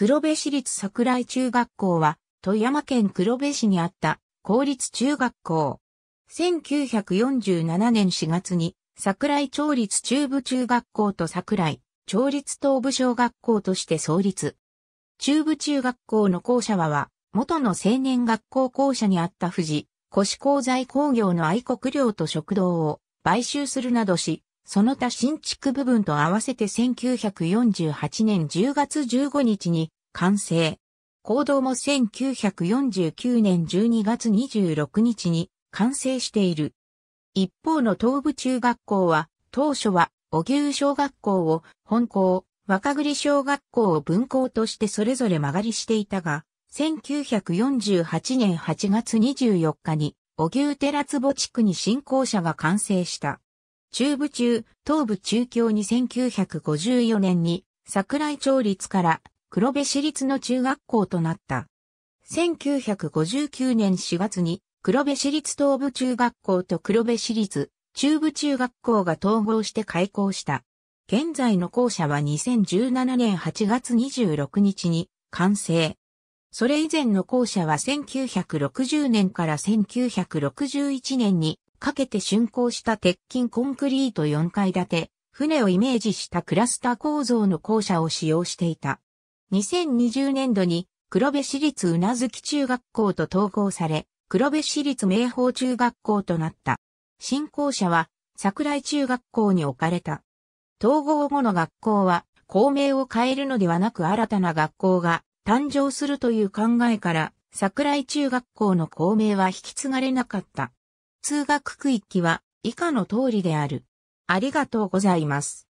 黒部市立桜井中学校は、富山県黒部市にあった公立中学校。1947年4月に、桜井町立中部中学校と桜井町立東部小学校として創立。中部中学校の校舎は元の青年学校校舎にあった富士、越鉱材工業の愛国寮と食堂を買収するなどし、その他新築部分と合わせて1948年10月15日に完成。行動も1949年12月26日に完成している。一方の東部中学校は、当初は、お牛小学校を本校、若栗小学校を分校としてそれぞれ曲がりしていたが、1948年8月24日に、お牛寺坪地区に新校舎が完成した。中部中、東部中京に1954年に桜井町立から黒部市立の中学校となった。1959年4月に黒部市立東部中学校と黒部市立中部中学校が統合して開校した。現在の校舎は2017年8月26日に完成。それ以前の校舎は1960年から1961年にかけて竣工した鉄筋コンクリート4階建て、船をイメージしたクラスター構造の校舎を使用していた。2020年度に黒部市立うなずき中学校と統合され、黒部市立明宝中学校となった。新校舎は桜井中学校に置かれた。統合後の学校は校名を変えるのではなく新たな学校が誕生するという考えから桜井中学校の校名は引き継がれなかった。通学区域は以下の通りである。ありがとうございます。